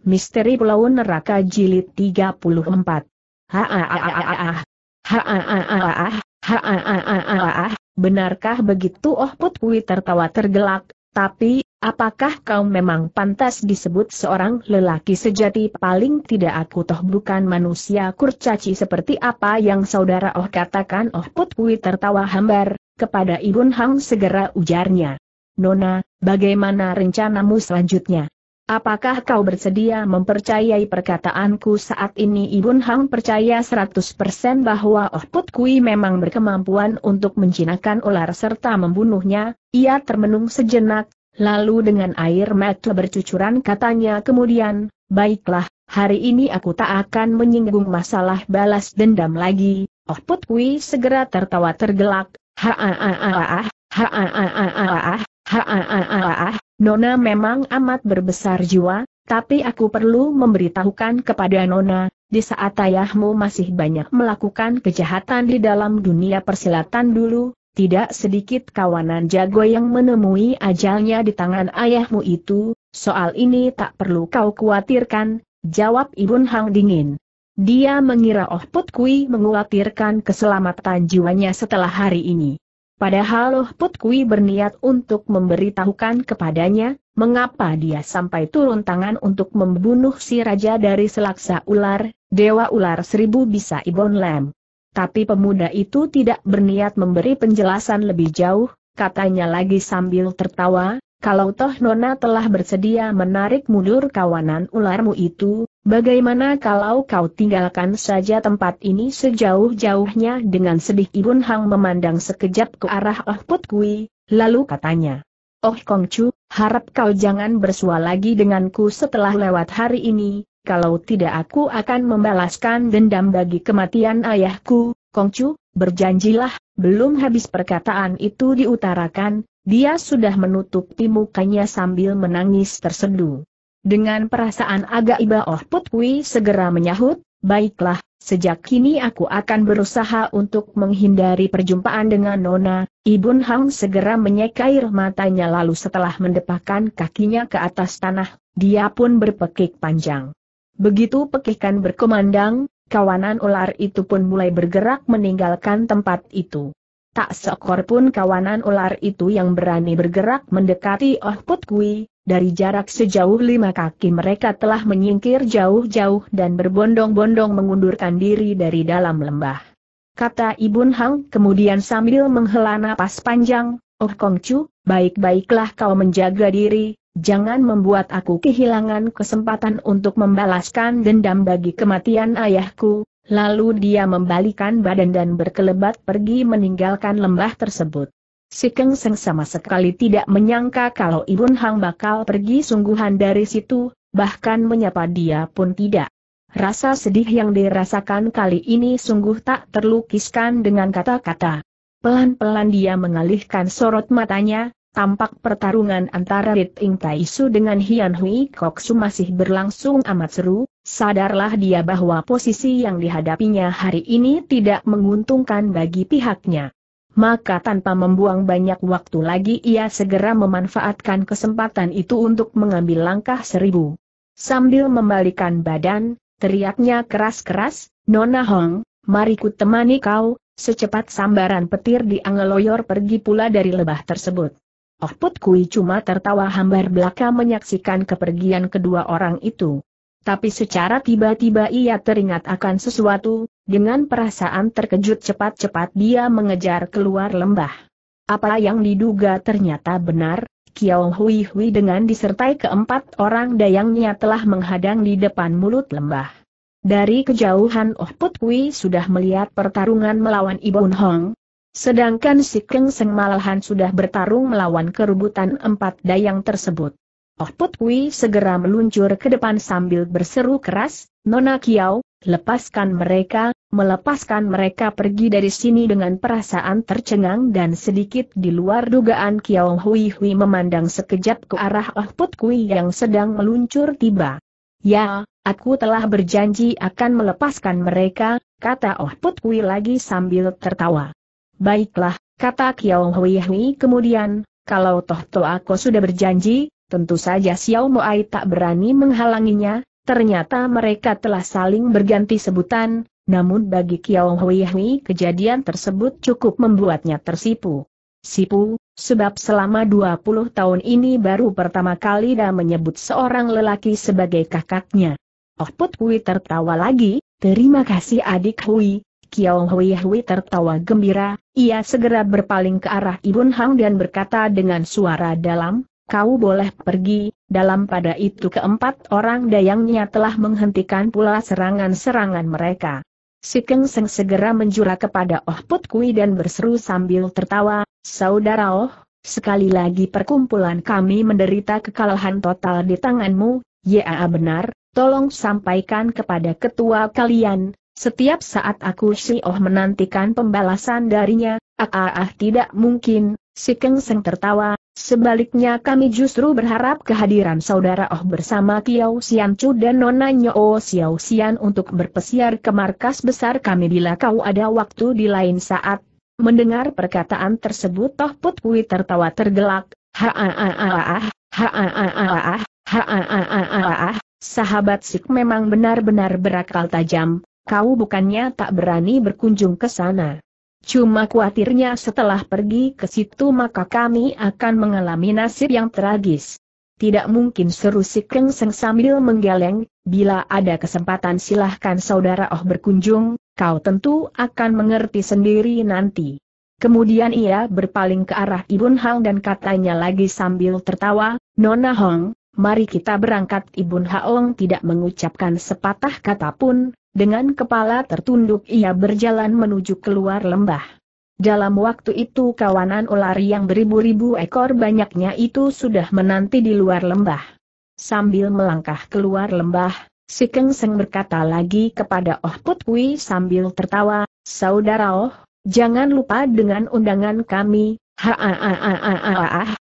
Misteri Pulau Neraka Jilid 34. Haaaaah. Haaaaah. Benarkah begitu Oh Put tertawa tergelak, tapi, apakah kau memang pantas disebut seorang lelaki sejati paling tidak aku toh bukan manusia kurcaci seperti apa yang saudara Oh katakan Oh Put tertawa hambar, kepada Ibun Hang segera ujarnya. Nona, bagaimana rencanamu selanjutnya? Apakah kau bersedia mempercayai perkataanku saat ini Ibun Hang percaya 100% bahwa Oh Put Kui memang berkemampuan untuk menjinakkan ular serta membunuhnya, ia termenung sejenak, lalu dengan air mata bercucuran katanya kemudian, baiklah, hari ini aku tak akan menyinggung masalah balas dendam lagi, Oh Put Kui segera tertawa tergelak, ha ha ha ha ha ha ha ha ha ha Haaah, Nona memang amat berbesar jiwa, tapi aku perlu memberitahukan kepada Nona, di saat ayahmu masih banyak melakukan kejahatan di dalam dunia persilatan dulu, tidak sedikit kawanan jago yang menemui ajalnya di tangan ayahmu itu, soal ini tak perlu kau khawatirkan, jawab Ibu Hang dingin. Dia mengira Oh Put Kui mengkhawatirkan keselamatan jiwanya setelah hari ini. Padahal Loh Put Kui berniat untuk memberitahukan kepadanya, mengapa dia sampai turun tangan untuk membunuh si raja dari selaksa ular, dewa ular seribu bisa Ibon Lem. Tapi pemuda itu tidak berniat memberi penjelasan lebih jauh, katanya lagi sambil tertawa, kalau toh Nona telah bersedia menarik mundur kawanan ularmu itu, bagaimana kalau kau tinggalkan saja tempat ini sejauh-jauhnya dengan sedih Ibun Hang memandang sekejap ke arah Oh Put Kui, lalu katanya. Oh Kong Chu, harap kau jangan bersua lagi denganku setelah lewat hari ini, kalau tidak aku akan membalaskan dendam bagi kematian ayahku, Kongcu, berjanjilah, belum habis perkataan itu diutarakan, dia sudah menutupi mukanya sambil menangis tersendu. Dengan perasaan agak iba Oh Put Kui segera menyahut, baiklah, sejak kini aku akan berusaha untuk menghindari perjumpaan dengan Nona, Ibun Hang segera menyekair matanya lalu setelah mendepakan kakinya ke atas tanah, dia pun berpekik panjang. Begitu pekikan berkemandang, kawanan ular itu pun mulai bergerak meninggalkan tempat itu. Tak seekor pun kawanan ular itu yang berani bergerak mendekati Oh Put Kui, dari jarak sejauh lima kaki mereka telah menyingkir jauh-jauh dan berbondong-bondong mengundurkan diri dari dalam lembah. Kata Ibun Hang kemudian sambil menghela napas panjang, Oh Chu, baik-baiklah kau menjaga diri, Jangan membuat aku kehilangan kesempatan untuk membalaskan dendam bagi kematian ayahku, lalu dia membalikan badan dan berkelebat pergi meninggalkan lembah tersebut. Si Keng Seng sama sekali tidak menyangka kalau Ibun Hang bakal pergi sungguhan dari situ, bahkan menyapa dia pun tidak. Rasa sedih yang dirasakan kali ini sungguh tak terlukiskan dengan kata-kata. Pelan-pelan dia mengalihkan sorot matanya, Tampak pertarungan antara Riting Taisu dengan Hian Hui Koksu masih berlangsung amat seru, sadarlah dia bahwa posisi yang dihadapinya hari ini tidak menguntungkan bagi pihaknya. Maka tanpa membuang banyak waktu lagi ia segera memanfaatkan kesempatan itu untuk mengambil langkah seribu. Sambil membalikan badan, teriaknya keras-keras, Nona Hong, mari ku temani kau, secepat sambaran petir di Angeloyor pergi pula dari lebah tersebut. Oh Put Kui cuma tertawa hambar belaka menyaksikan kepergian kedua orang itu. Tapi secara tiba-tiba ia teringat akan sesuatu, dengan perasaan terkejut cepat-cepat dia mengejar keluar lembah. Apa yang diduga ternyata benar, Kiao Hui Hui dengan disertai keempat orang dayangnya telah menghadang di depan mulut lembah. Dari kejauhan Oh Put Kui sudah melihat pertarungan melawan Ibon Hong, Sedangkan si Kengseng malahan sudah bertarung melawan kerubutan empat dayang tersebut. Oh Put segera meluncur ke depan sambil berseru keras, Nona Kiao, lepaskan mereka, melepaskan mereka pergi dari sini dengan perasaan tercengang dan sedikit di luar dugaan Kiao Hui Hui memandang sekejap ke arah Oh Put yang sedang meluncur tiba. Ya, aku telah berjanji akan melepaskan mereka, kata Oh Put lagi sambil tertawa. Baiklah, kata Xiao Hui Hui kemudian, kalau toh toh aku sudah berjanji, tentu saja Xiao Moai tak berani menghalanginya, ternyata mereka telah saling berganti sebutan, namun bagi Xiao Hui Hui kejadian tersebut cukup membuatnya tersipu. Sipu, sebab selama 20 tahun ini baru pertama kali dia menyebut seorang lelaki sebagai kakaknya. Oh Put Hui tertawa lagi, terima kasih adik Hui, Kiao Hui Hui tertawa gembira, ia segera berpaling ke arah Ibun Hang dan berkata dengan suara dalam, kau boleh pergi, dalam pada itu keempat orang dayangnya telah menghentikan pula serangan-serangan mereka. Si Keng Seng segera menjura kepada Oh Put Kui dan berseru sambil tertawa, Saudara Oh, sekali lagi perkumpulan kami menderita kekalahan total di tanganmu, ya benar, tolong sampaikan kepada ketua kalian, setiap saat aku si oh menantikan pembalasan darinya, ah ah, ah tidak mungkin, si Keng Seng tertawa, sebaliknya kami justru berharap kehadiran saudara Oh bersama Kiao Sian Chu dan Nona Nyo Xiao Sian untuk berpesiar ke markas besar kami bila kau ada waktu di lain saat. Mendengar perkataan tersebut Toh Put Kui tertawa tergelak, ha ah ah ah ah, ha ah ah ah ah, ha ah ah ah ah, sahabat Sik memang benar-benar berakal tajam, kau bukannya tak berani berkunjung ke sana. Cuma khawatirnya setelah pergi ke situ maka kami akan mengalami nasib yang tragis. Tidak mungkin seru si Keng Seng sambil menggeleng, bila ada kesempatan silahkan saudara Oh berkunjung, kau tentu akan mengerti sendiri nanti. Kemudian ia berpaling ke arah Ibun Hang dan katanya lagi sambil tertawa, Nona Hong, mari kita berangkat Ibu Hong tidak mengucapkan sepatah kata pun, dengan kepala tertunduk ia berjalan menuju keluar lembah. Dalam waktu itu kawanan ular yang beribu-ribu ekor banyaknya itu sudah menanti di luar lembah. Sambil melangkah keluar lembah, si Kengseng berkata lagi kepada Oh Put Kui sambil tertawa, Saudara Oh, jangan lupa dengan undangan kami, ha ha ha ha ha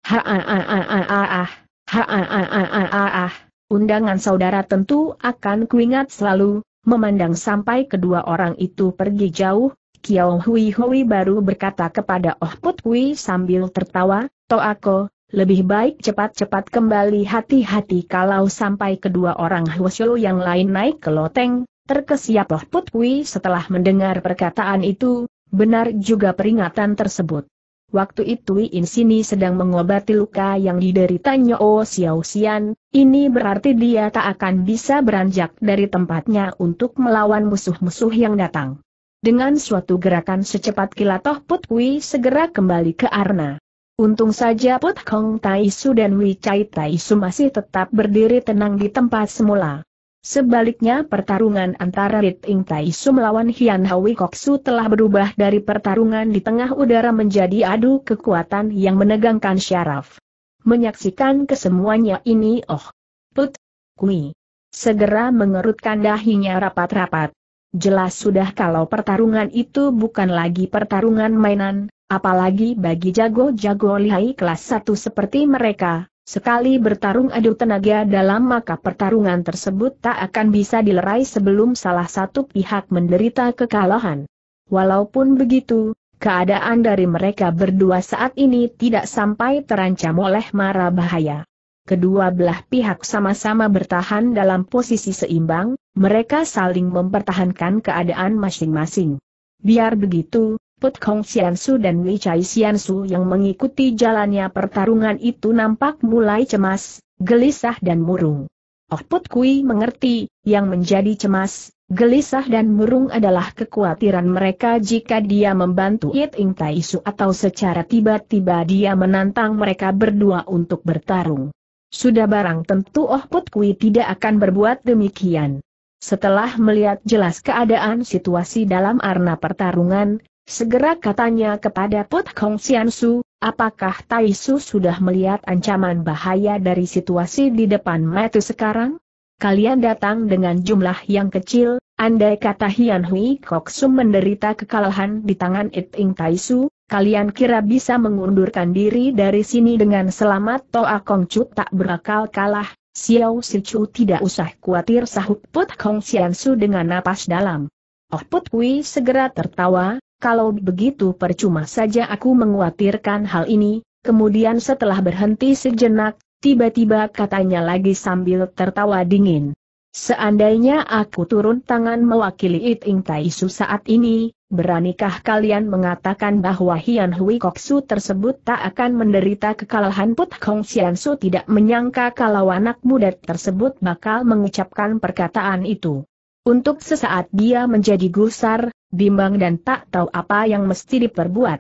ha ha ha ha undangan saudara tentu akan kuingat selalu, Memandang sampai kedua orang itu pergi jauh, Kiao Hui Hui baru berkata kepada Oh Put Hui sambil tertawa, Toako, lebih baik cepat-cepat kembali hati-hati kalau sampai kedua orang Hwasyo yang lain naik ke loteng, terkesiap Oh Put Hui setelah mendengar perkataan itu, benar juga peringatan tersebut. Waktu itu In Sini sedang mengobati luka yang dideritanya Oh Xiao Xian, ini berarti dia tak akan bisa beranjak dari tempatnya untuk melawan musuh-musuh yang datang. Dengan suatu gerakan secepat kilat Toh Put Kui segera kembali ke Arna. Untung saja Put Kong Taisu dan Wicai Taisu masih tetap berdiri tenang di tempat semula. Sebaliknya pertarungan antara Rit Ing Tai Su melawan Hian Haui Koksu telah berubah dari pertarungan di tengah udara menjadi adu kekuatan yang menegangkan syaraf. Menyaksikan kesemuanya ini oh. Put. Kui. Segera mengerutkan dahinya rapat-rapat. Jelas sudah kalau pertarungan itu bukan lagi pertarungan mainan, apalagi bagi jago-jago lihai kelas satu seperti mereka, Sekali bertarung adu tenaga dalam maka pertarungan tersebut tak akan bisa dilerai sebelum salah satu pihak menderita kekalahan. Walaupun begitu, keadaan dari mereka berdua saat ini tidak sampai terancam oleh mara bahaya. Kedua belah pihak sama-sama bertahan dalam posisi seimbang, mereka saling mempertahankan keadaan masing-masing. Biar begitu, Put Kong Su dan Wei Chai Su yang mengikuti jalannya pertarungan itu nampak mulai cemas, gelisah dan murung. Oh Put Kui mengerti, yang menjadi cemas, gelisah dan murung adalah kekhawatiran mereka jika dia membantu Yit Ing Su atau secara tiba-tiba dia menantang mereka berdua untuk bertarung. Sudah barang tentu Oh Put Kui tidak akan berbuat demikian. Setelah melihat jelas keadaan situasi dalam arena pertarungan, Segera katanya kepada put Kong Sian Su, apakah Tai Su sudah melihat ancaman bahaya dari situasi di depan Matu sekarang? Kalian datang dengan jumlah yang kecil, andai kata Hian Hui Kok Sum menderita kekalahan di tangan It Ing Tai Su, kalian kira bisa mengundurkan diri dari sini dengan selamat Toa Kong Chu tak berakal kalah, Xiao Si Chu tidak usah khawatir sahut put Kong Sian Su dengan napas dalam. Oh Put Kui segera tertawa, kalau begitu percuma saja aku menguatirkan hal ini, kemudian setelah berhenti sejenak, tiba-tiba katanya lagi sambil tertawa dingin. Seandainya aku turun tangan mewakili It Iting Taisu saat ini, beranikah kalian mengatakan bahwa Hian Hui Koksu tersebut tak akan menderita kekalahan Put Kong Xian Su tidak menyangka kalau anak muda tersebut bakal mengucapkan perkataan itu. Untuk sesaat dia menjadi gusar, bimbang dan tak tahu apa yang mesti diperbuat.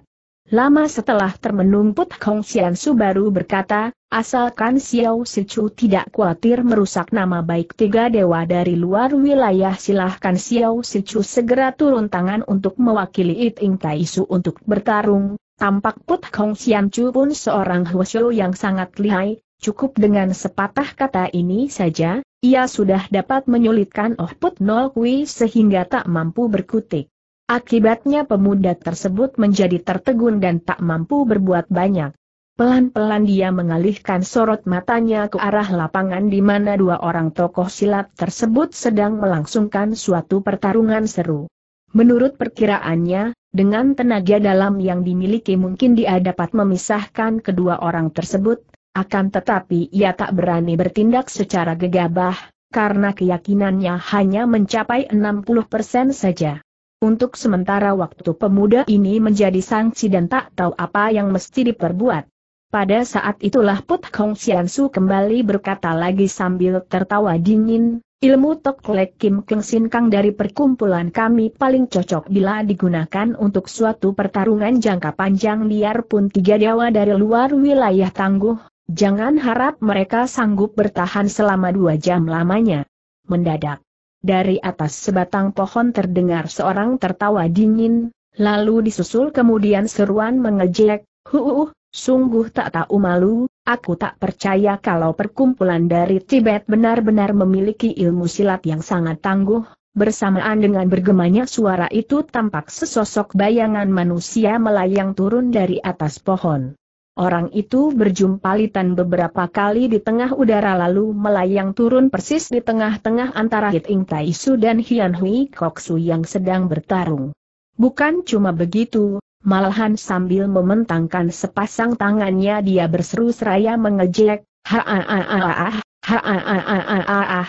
Lama setelah termenung Put Kong Sian Su baru berkata, asalkan Xiao Chu tidak khawatir merusak nama baik tiga dewa dari luar wilayah silahkan Xiao Chu segera turun tangan untuk mewakili It Ing Tai Su untuk bertarung. Tampak Put Kong Sian Chu pun seorang Huoshu yang sangat lihai, cukup dengan sepatah kata ini saja, ia sudah dapat menyulitkan Oh Put Nol Kui sehingga tak mampu berkutik. Akibatnya pemuda tersebut menjadi tertegun dan tak mampu berbuat banyak. Pelan-pelan dia mengalihkan sorot matanya ke arah lapangan di mana dua orang tokoh silat tersebut sedang melangsungkan suatu pertarungan seru. Menurut perkiraannya, dengan tenaga dalam yang dimiliki mungkin dia dapat memisahkan kedua orang tersebut, akan tetapi ia tak berani bertindak secara gegabah, karena keyakinannya hanya mencapai 60% saja. Untuk sementara waktu pemuda ini menjadi sanksi dan tak tahu apa yang mesti diperbuat. Pada saat itulah Put Kong Xiansu kembali berkata lagi sambil tertawa dingin, ilmu Tok Lek Kim Keng Sin Kang dari perkumpulan kami paling cocok bila digunakan untuk suatu pertarungan jangka panjang biarpun tiga dewa dari luar wilayah tangguh, jangan harap mereka sanggup bertahan selama dua jam lamanya. Mendadak. Dari atas sebatang pohon terdengar seorang tertawa dingin, lalu disusul kemudian seruan mengejek, huuh, sungguh tak tahu malu, aku tak percaya kalau perkumpulan dari Tibet benar-benar memiliki ilmu silat yang sangat tangguh, Bersamaan dengan bergemanya suara itu tampak sesosok bayangan manusia melayang turun dari atas pohon. Orang itu berjumpa Litan beberapa kali di tengah udara lalu melayang turun persis di tengah-tengah antara Hit Ing Taisu dan Hian Hui Koksu yang sedang bertarung. Bukan cuma begitu, malahan sambil mementangkan sepasang tangannya dia berseru seraya mengejek, ha a a a ha ha a a a ha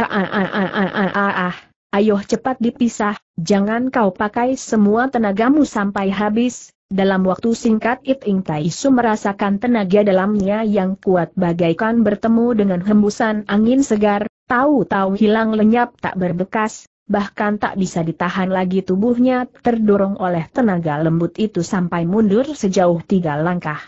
ha ha a a a ha ha ayo cepat dipisah, jangan kau pakai semua tenagamu sampai habis, dalam waktu singkat It Ing Taisu merasakan tenaga dalamnya yang kuat bagaikan bertemu dengan hembusan angin segar, tahu-tahu hilang lenyap tak berbekas, bahkan tak bisa ditahan lagi tubuhnya terdorong oleh tenaga lembut itu sampai mundur sejauh tiga langkah.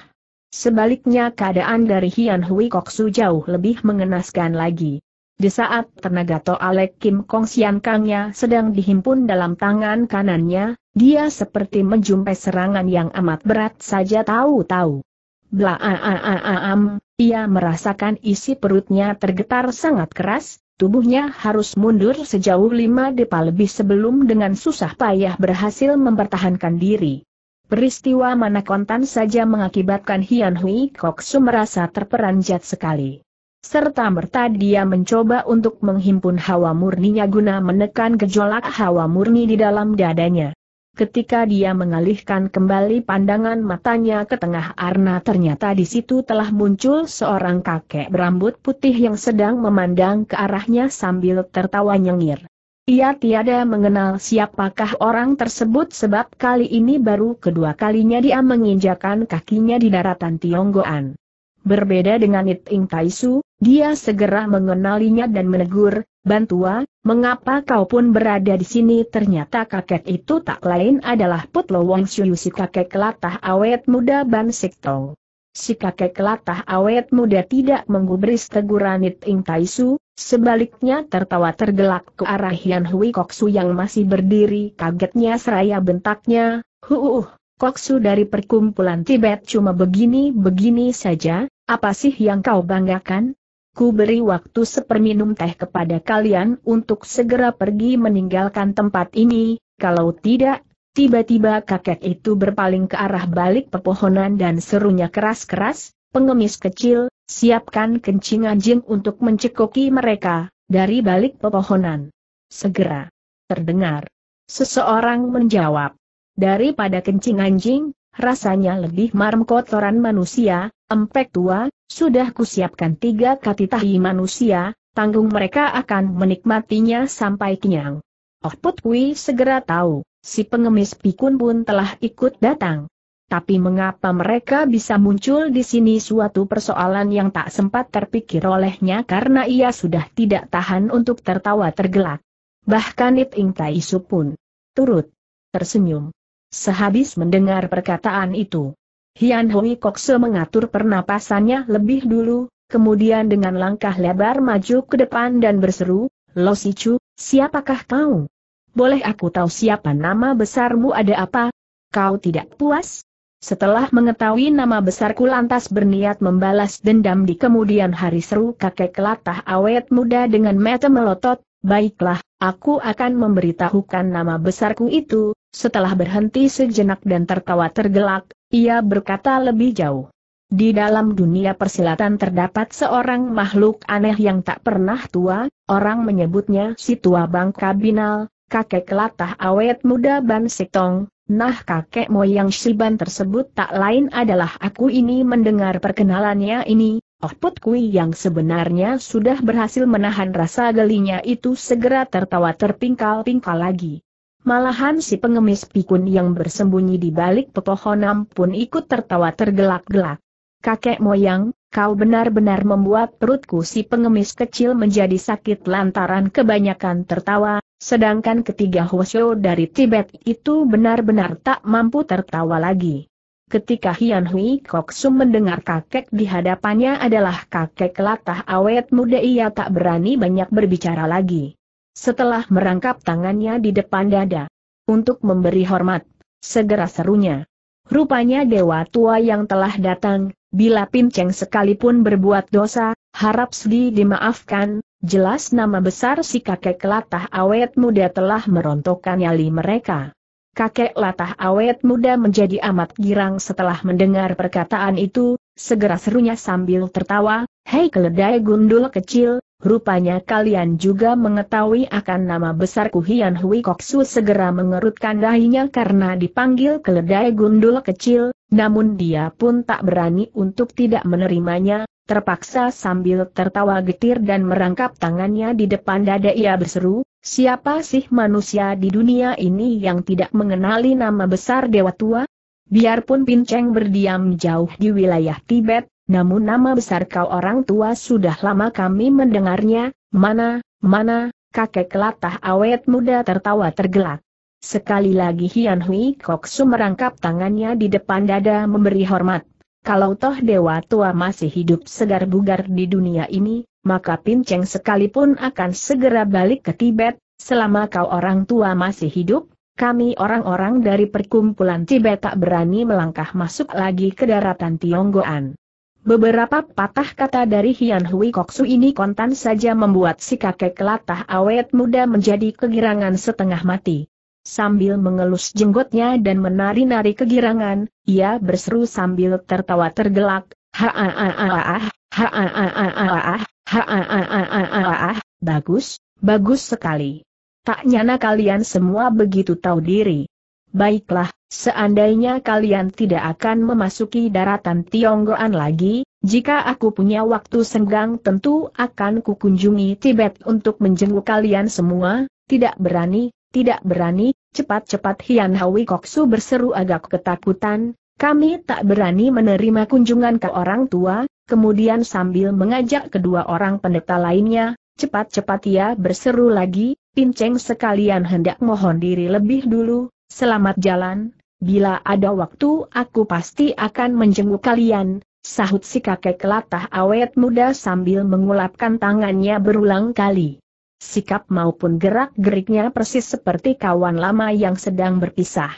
Sebaliknya keadaan dari Hian Hui Koksu jauh lebih mengenaskan lagi. Di saat tenaga Toalek Kim Kong Sian Kangnya sedang dihimpun dalam tangan kanannya, dia seperti menjumpai serangan yang amat berat saja tahu-tahu. Blaaaaam, ia merasakan isi perutnya tergetar sangat keras, tubuhnya harus mundur sejauh lima depa lebih sebelum dengan susah payah berhasil mempertahankan diri. Peristiwa mana kontan saja mengakibatkan Hian Hui Kok Su merasa terperanjat sekali. Serta merta dia mencoba untuk menghimpun hawa murninya guna menekan gejolak hawa murni di dalam dadanya. Ketika dia mengalihkan kembali pandangan matanya ke tengah Arna ternyata di situ telah muncul seorang kakek berambut putih yang sedang memandang ke arahnya sambil tertawa nyengir. Ia tiada mengenal siapakah orang tersebut sebab kali ini baru kedua kalinya dia menginjakan kakinya di daratan Tionggoan. Berbeda dengan Niting Taisu, dia segera mengenalinya dan menegur, Bantua, mengapa kau pun berada di sini? Ternyata kakek itu tak lain adalah Putlo Wong si kakek kelatah awet muda Ban Siktong. Si kakek kelatah awet muda tidak menggubris teguran Niting Taisu, sebaliknya tertawa tergelak ke arah Hian Hui Koksu yang masih berdiri kagetnya seraya bentaknya, huuh, koksu dari perkumpulan Tibet cuma begini-begini saja, apa sih yang kau banggakan? Ku beri waktu seperminum teh kepada kalian untuk segera pergi meninggalkan tempat ini, kalau tidak, tiba-tiba kakek itu berpaling ke arah balik pepohonan dan serunya keras-keras, pengemis kecil, siapkan kencing anjing untuk mencekoki mereka, dari balik pepohonan. Segera. Terdengar. Seseorang menjawab. Daripada kencing anjing, rasanya lebih marm kotoran manusia, empek tua, sudah kusiapkan tiga kati tahi manusia, tanggung mereka akan menikmatinya sampai kenyang. Oh Put Kui segera tahu, si pengemis pikun pun telah ikut datang. Tapi mengapa mereka bisa muncul di sini suatu persoalan yang tak sempat terpikir olehnya karena ia sudah tidak tahan untuk tertawa tergelak. Bahkan It Ing Tai Su pun turut tersenyum. Sehabis mendengar perkataan itu, Hian Hui Kokse mengatur pernapasannya lebih dulu, kemudian dengan langkah lebar maju ke depan dan berseru, Lo Si Chu, siapakah kau? Boleh aku tahu siapa nama besarmu ada apa? Kau tidak puas? Setelah mengetahui nama besarku lantas berniat membalas dendam di kemudian hari seru kakek kelatah awet muda dengan mata melotot, Baiklah, aku akan memberitahukan nama besarku itu, setelah berhenti sejenak dan tertawa tergelak, ia berkata lebih jauh. Di dalam dunia persilatan terdapat seorang makhluk aneh yang tak pernah tua, orang menyebutnya si tua bangka binal, kakek latah awet muda Ban sektong. Nah kakek moyang Siban tersebut tak lain adalah aku ini mendengar perkenalannya ini, Oh, Put Kui yang sebenarnya sudah berhasil menahan rasa gelinya itu segera tertawa terpingkal-pingkal lagi. Malahan si pengemis pikun yang bersembunyi di balik pepohonan pun ikut tertawa tergelak-gelak. Kakek moyang, kau benar-benar membuat perutku si pengemis kecil menjadi sakit lantaran kebanyakan tertawa, sedangkan ketiga Hwasyo dari Tibet itu benar-benar tak mampu tertawa lagi. Ketika Hian Hui Kok Sum mendengar kakek di hadapannya adalah kakek latah awet muda ia tak berani banyak berbicara lagi. Setelah merangkap tangannya di depan dada. Untuk memberi hormat, segera serunya. Rupanya dewa tua yang telah datang, bila pinceng sekalipun berbuat dosa, harap sudi dimaafkan, jelas nama besar si kakek latah awet muda telah merontokkan nyali mereka kakek latah awet muda menjadi amat girang setelah mendengar perkataan itu, segera serunya sambil tertawa, Hei keledai gundul kecil, rupanya kalian juga mengetahui akan nama besarku Hian Hui Koksu segera mengerutkan dahinya karena dipanggil keledai gundul kecil, namun dia pun tak berani untuk tidak menerimanya, terpaksa sambil tertawa getir dan merangkap tangannya di depan dada ia berseru, siapa sih manusia di dunia ini yang tidak mengenali nama besar Dewa Tua? Biarpun Pinceng berdiam jauh di wilayah Tibet, namun nama besar kau orang tua sudah lama kami mendengarnya, mana, mana, kakek kelatah awet muda tertawa tergelak. Sekali lagi Hian Hui Kok merangkap tangannya di depan dada memberi hormat kalau toh dewa tua masih hidup segar bugar di dunia ini, maka Pinceng sekalipun akan segera balik ke Tibet, selama kau orang tua masih hidup, kami orang-orang dari perkumpulan Tibet tak berani melangkah masuk lagi ke daratan Tionggoan. Beberapa patah kata dari Hian Hui Koksu ini kontan saja membuat si kakek latah awet muda menjadi kegirangan setengah mati. Sambil mengelus jenggotnya dan menari-nari kegirangan, ia berseru sambil tertawa tergelak, Ha'a'a'a'ah, ha'a'a'a'ah, ha'a'a'a'ah, bagus, bagus sekali. Tak nyana kalian semua begitu tahu diri. Baiklah, seandainya kalian tidak akan memasuki daratan Tionggoan lagi, jika aku punya waktu senggang tentu akan kukunjungi Tibet untuk menjenguk kalian semua, tidak berani, tidak berani, cepat-cepat Hian Hawi Koksu berseru agak ketakutan, kami tak berani menerima kunjungan ke orang tua, kemudian sambil mengajak kedua orang pendeta lainnya, cepat-cepat ia berseru lagi, pinceng sekalian hendak mohon diri lebih dulu, selamat jalan, bila ada waktu aku pasti akan menjenguk kalian, sahut si kakek latah awet muda sambil mengulapkan tangannya berulang kali sikap maupun gerak-geriknya persis seperti kawan lama yang sedang berpisah.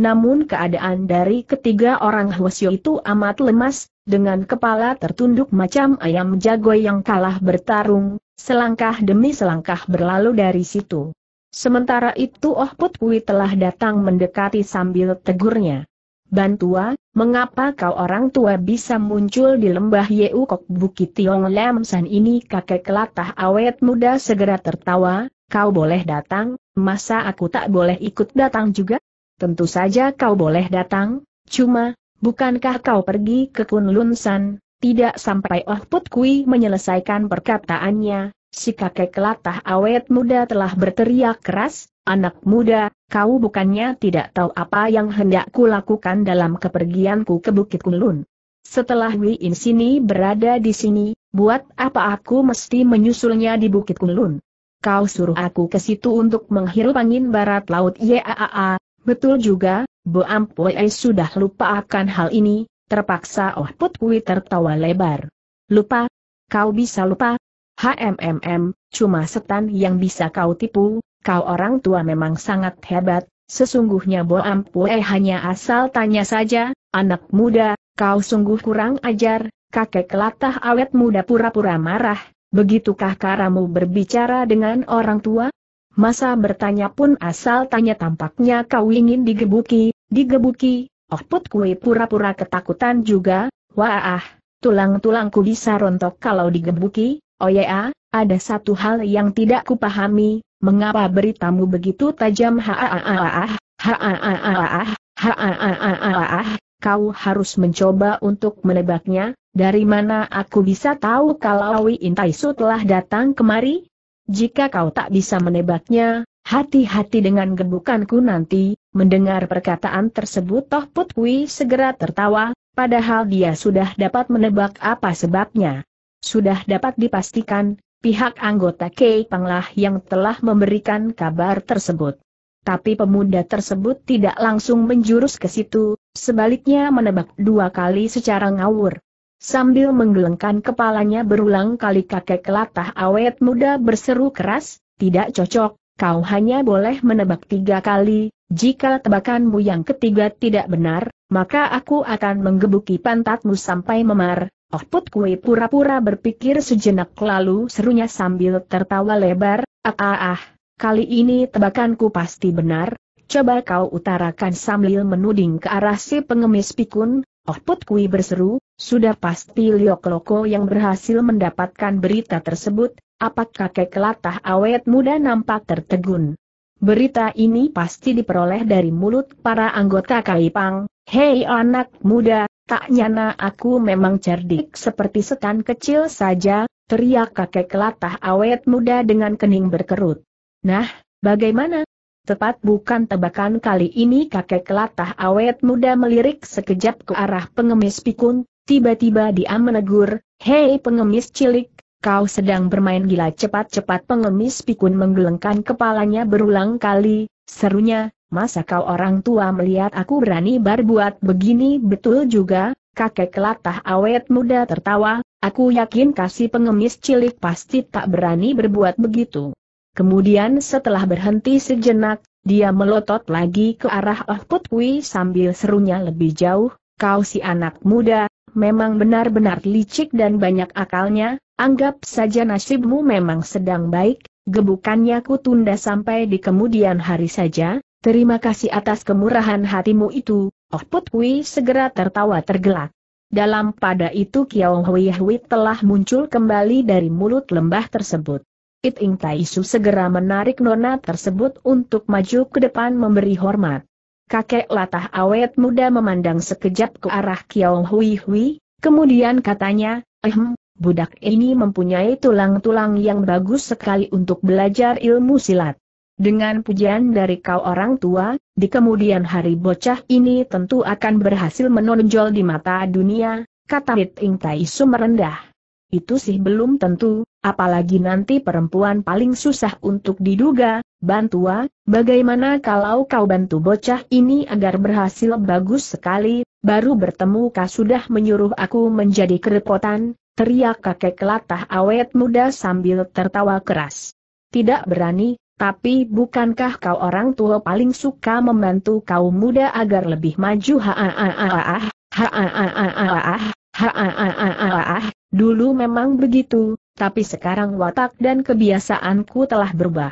Namun keadaan dari ketiga orang Hwasyo itu amat lemas, dengan kepala tertunduk macam ayam jago yang kalah bertarung, selangkah demi selangkah berlalu dari situ. Sementara itu Oh Put telah datang mendekati sambil tegurnya. Bantua, mengapa kau orang tua bisa muncul di lembah Kok Bukit Tiong Lam San ini kakek kelatah awet muda segera tertawa, kau boleh datang, masa aku tak boleh ikut datang juga? Tentu saja kau boleh datang, cuma, bukankah kau pergi ke Kunlun San? Tidak sampai Oh Put Kui menyelesaikan perkataannya, si kakek kelatah awet muda telah berteriak keras, Anak muda, kau bukannya tidak tahu apa yang hendak kulakukan dalam kepergianku ke Bukit Kulun. Setelah Wei In sini berada di sini, buat apa aku mesti menyusulnya di Bukit Kulun? Kau suruh aku ke situ untuk menghirup angin barat laut Yaaa, betul juga, Bo Ampue sudah lupa akan hal ini, terpaksa Oh Put tertawa lebar. Lupa? Kau bisa lupa? HMMM, cuma setan yang bisa kau tipu, kau orang tua memang sangat hebat, sesungguhnya Bo Ampue hanya asal tanya saja, anak muda, kau sungguh kurang ajar, kakek kelatah awet muda pura-pura marah, begitukah karamu berbicara dengan orang tua? Masa bertanya pun asal tanya tampaknya kau ingin digebuki, digebuki, oh put kue pura-pura ketakutan juga, wah tulang-tulangku bisa rontok kalau digebuki, oh ya, ada satu hal yang tidak kupahami, mengapa beritamu begitu tajam haaah, haaah, haaah, kau harus mencoba untuk menebaknya, dari mana aku bisa tahu kalau Wiin telah datang kemari? Jika kau tak bisa menebaknya, hati-hati dengan gebukanku nanti, mendengar perkataan tersebut Toh Put segera tertawa, padahal dia sudah dapat menebak apa sebabnya. Sudah dapat dipastikan, pihak anggota Kei Panglah yang telah memberikan kabar tersebut. Tapi pemuda tersebut tidak langsung menjurus ke situ, sebaliknya menebak dua kali secara ngawur. Sambil menggelengkan kepalanya berulang kali kakek latah awet muda berseru keras, tidak cocok, kau hanya boleh menebak tiga kali, jika tebakanmu yang ketiga tidak benar, maka aku akan menggebuki pantatmu sampai memar, Oh Put Kui pura-pura berpikir sejenak lalu serunya sambil tertawa lebar, ah ah ah, kali ini tebakanku pasti benar, coba kau utarakan sambil menuding ke arah si pengemis pikun, Oh Put Kui berseru, sudah pasti Liok Loko yang berhasil mendapatkan berita tersebut, Apakah kakek kelatah awet muda nampak tertegun. Berita ini pasti diperoleh dari mulut para anggota Kaipang, hei anak muda, tak nyana aku memang cerdik seperti setan kecil saja, teriak kakek kelatah awet muda dengan kening berkerut. Nah, bagaimana? Tepat bukan tebakan kali ini kakek kelatah awet muda melirik sekejap ke arah pengemis pikun, tiba-tiba dia menegur, Hei pengemis cilik, kau sedang bermain gila cepat-cepat pengemis pikun menggelengkan kepalanya berulang kali, serunya, masa kau orang tua melihat aku berani berbuat begini betul juga, kakek latah awet muda tertawa, aku yakin kasih pengemis cilik pasti tak berani berbuat begitu. Kemudian setelah berhenti sejenak, dia melotot lagi ke arah Oh Put sambil serunya lebih jauh, kau si anak muda, memang benar-benar licik dan banyak akalnya, anggap saja nasibmu memang sedang baik, gebukannya ku tunda sampai di kemudian hari saja, Terima kasih atas kemurahan hatimu itu, Oh Put segera tertawa tergelak. Dalam pada itu Kiao Hui Hui telah muncul kembali dari mulut lembah tersebut. It Ing Taisu segera menarik nona tersebut untuk maju ke depan memberi hormat. Kakek latah awet muda memandang sekejap ke arah Kiao Hui Hui, kemudian katanya, ehm, budak ini mempunyai tulang-tulang yang bagus sekali untuk belajar ilmu silat. Dengan pujian dari kau orang tua, di kemudian hari bocah ini tentu akan berhasil menonjol di mata dunia, kata Hit Ing Tai Su merendah. Itu sih belum tentu, apalagi nanti perempuan paling susah untuk diduga, bantua, bagaimana kalau kau bantu bocah ini agar berhasil bagus sekali, baru bertemu kau sudah menyuruh aku menjadi kerepotan, teriak kakek latah awet muda sambil tertawa keras. Tidak berani, tapi bukankah kau orang tua paling suka membantu kaum muda agar lebih maju? Dulu memang begitu, tapi sekarang watak dan kebiasaanku telah berubah.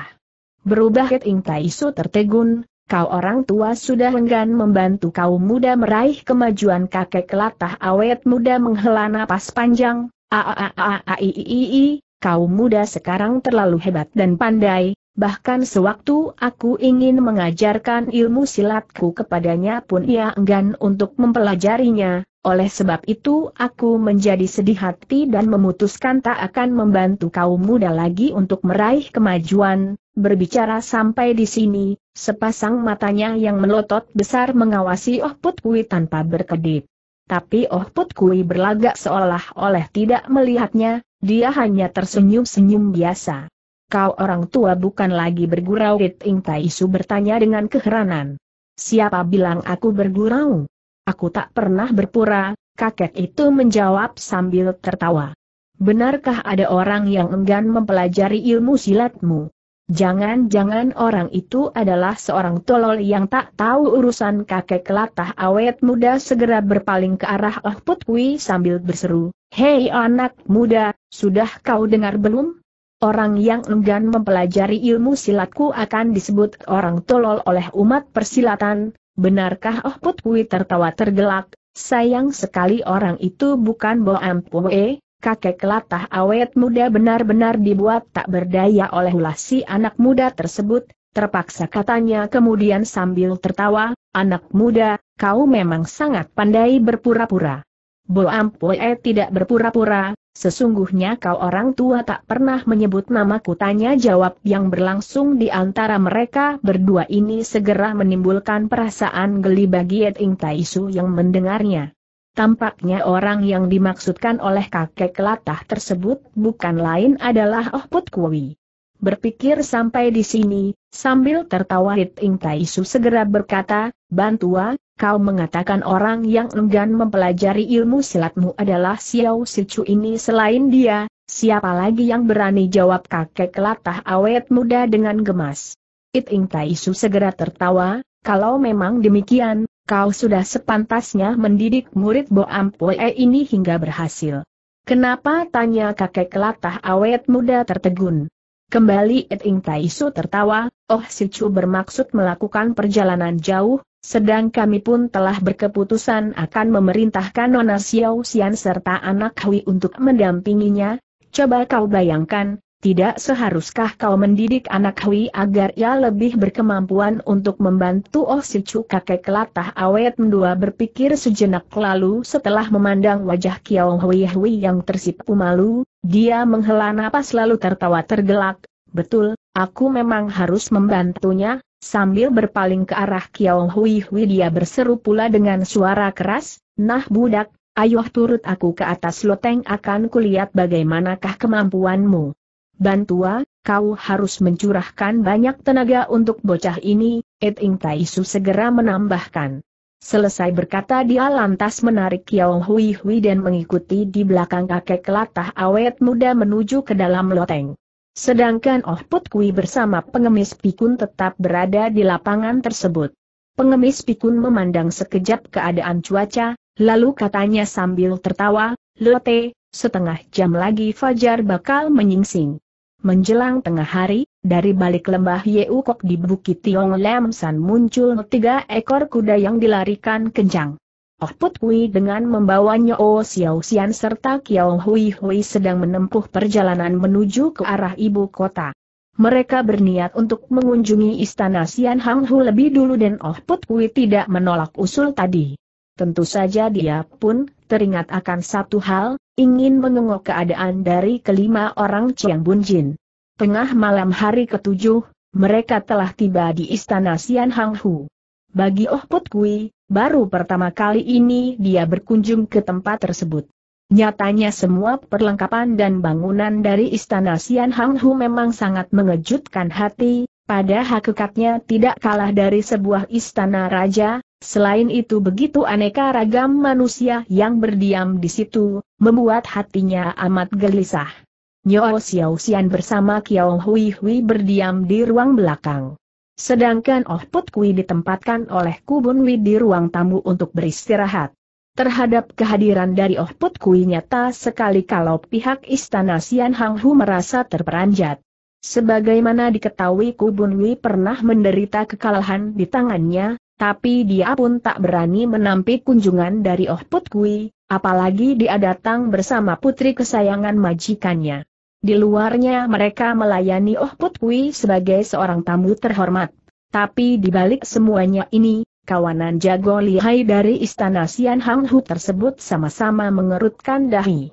Berubah keting Taisu tertegun, kau orang tua sudah enggan membantu kaum muda meraih kemajuan kakek kelatah awet muda menghela napas panjang, aaaaaii, kaum muda sekarang terlalu hebat dan pandai, Bahkan sewaktu aku ingin mengajarkan ilmu silatku kepadanya pun ia enggan untuk mempelajarinya, oleh sebab itu aku menjadi sedih hati dan memutuskan tak akan membantu kaum muda lagi untuk meraih kemajuan, berbicara sampai di sini, sepasang matanya yang melotot besar mengawasi Oh Put Kui tanpa berkedip. Tapi Oh Put Kui berlagak seolah-olah tidak melihatnya, dia hanya tersenyum-senyum biasa kau orang tua bukan lagi bergurau Ing Taisu bertanya dengan keheranan. Siapa bilang aku bergurau? Aku tak pernah berpura, kakek itu menjawab sambil tertawa. Benarkah ada orang yang enggan mempelajari ilmu silatmu? Jangan-jangan orang itu adalah seorang tolol yang tak tahu urusan kakek latah awet muda segera berpaling ke arah Oh Putwi sambil berseru, Hei anak muda, sudah kau dengar belum? Orang yang enggan mempelajari ilmu silatku akan disebut orang tolol oleh umat persilatan, benarkah Oh Put tertawa tergelak, sayang sekali orang itu bukan Bo Ampue, kakek latah awet muda benar-benar dibuat tak berdaya oleh ulah si anak muda tersebut, terpaksa katanya kemudian sambil tertawa, anak muda, kau memang sangat pandai berpura-pura. Bo Ampue tidak berpura-pura, Sesungguhnya kau orang tua tak pernah menyebut namaku tanya jawab yang berlangsung di antara mereka berdua ini segera menimbulkan perasaan geli bagi Tai Taisu yang mendengarnya. Tampaknya orang yang dimaksudkan oleh kakek latah tersebut bukan lain adalah Oh Put Kui. Berpikir sampai di sini, sambil tertawa Hit Ing Taisu segera berkata, Bantua, kau mengatakan orang yang enggan mempelajari ilmu silatmu adalah Xiao Sichu ini selain dia, siapa lagi yang berani jawab kakek latah awet muda dengan gemas. It Ing Taisu segera tertawa, kalau memang demikian, kau sudah sepantasnya mendidik murid Bo Ampue ini hingga berhasil. Kenapa tanya kakek latah awet muda tertegun? Kembali Eting Taisu tertawa, Oh si Chu bermaksud melakukan perjalanan jauh, sedang kami pun telah berkeputusan akan memerintahkan Nona Xiao Xian serta anak Hui untuk mendampinginya, coba kau bayangkan, tidak seharuskah kau mendidik anak Hui agar ia lebih berkemampuan untuk membantu Oh si Chu kakek kelatah awet mendua berpikir sejenak lalu setelah memandang wajah Kiao Hui Hui yang tersipu malu, dia menghela napas lalu tertawa tergelak, betul, aku memang harus membantunya, sambil berpaling ke arah Kiao Hui Hui dia berseru pula dengan suara keras, nah budak, ayoh turut aku ke atas loteng akan kulihat bagaimanakah kemampuanmu. Bantua, kau harus mencurahkan banyak tenaga untuk bocah ini, Eting Taisu segera menambahkan. Selesai berkata dia lantas menarik Yao Hui Hui dan mengikuti di belakang kakek Latah awet muda menuju ke dalam loteng. Sedangkan Oh Put Kui bersama pengemis pikun tetap berada di lapangan tersebut. Pengemis pikun memandang sekejap keadaan cuaca, lalu katanya sambil tertawa, Lote, setengah jam lagi Fajar bakal menyingsing. Menjelang tengah hari, dari balik lembah Kok di Bukit Tiong Lam San muncul tiga ekor kuda yang dilarikan kencang. Oh Put Hui dengan membawanya O Xiao Xian serta Kiao Hui Hui sedang menempuh perjalanan menuju ke arah ibu kota. Mereka berniat untuk mengunjungi istana Xian Hang Hu lebih dulu dan Oh Put Hui tidak menolak usul tadi. Tentu saja dia pun teringat akan satu hal, ingin mengengok keadaan dari kelima orang Chiang Bun Jin. Tengah malam hari ketujuh, mereka telah tiba di istana Sian Hang Hu. Bagi Oh Put Kui, baru pertama kali ini dia berkunjung ke tempat tersebut. Nyatanya semua perlengkapan dan bangunan dari istana Sian Hang Hu memang sangat mengejutkan hati, pada hakikatnya tidak kalah dari sebuah istana raja, selain itu begitu aneka ragam manusia yang berdiam di situ, membuat hatinya amat gelisah. Nyo Xiao Xian bersama Kiao Hui Hui berdiam di ruang belakang. Sedangkan Oh Put Kui ditempatkan oleh Kubun Wi di ruang tamu untuk beristirahat. Terhadap kehadiran dari Oh Put Kui nyata sekali kalau pihak istana Xian Hang Hu merasa terperanjat. Sebagaimana diketahui Kubun Wi pernah menderita kekalahan di tangannya, tapi dia pun tak berani menampik kunjungan dari Oh Put Kui, apalagi dia datang bersama putri kesayangan majikannya. Di luarnya mereka melayani Oh Put sebagai seorang tamu terhormat. Tapi di balik semuanya ini, kawanan jago lihai dari istana Sian Hang Hu tersebut sama-sama mengerutkan dahi.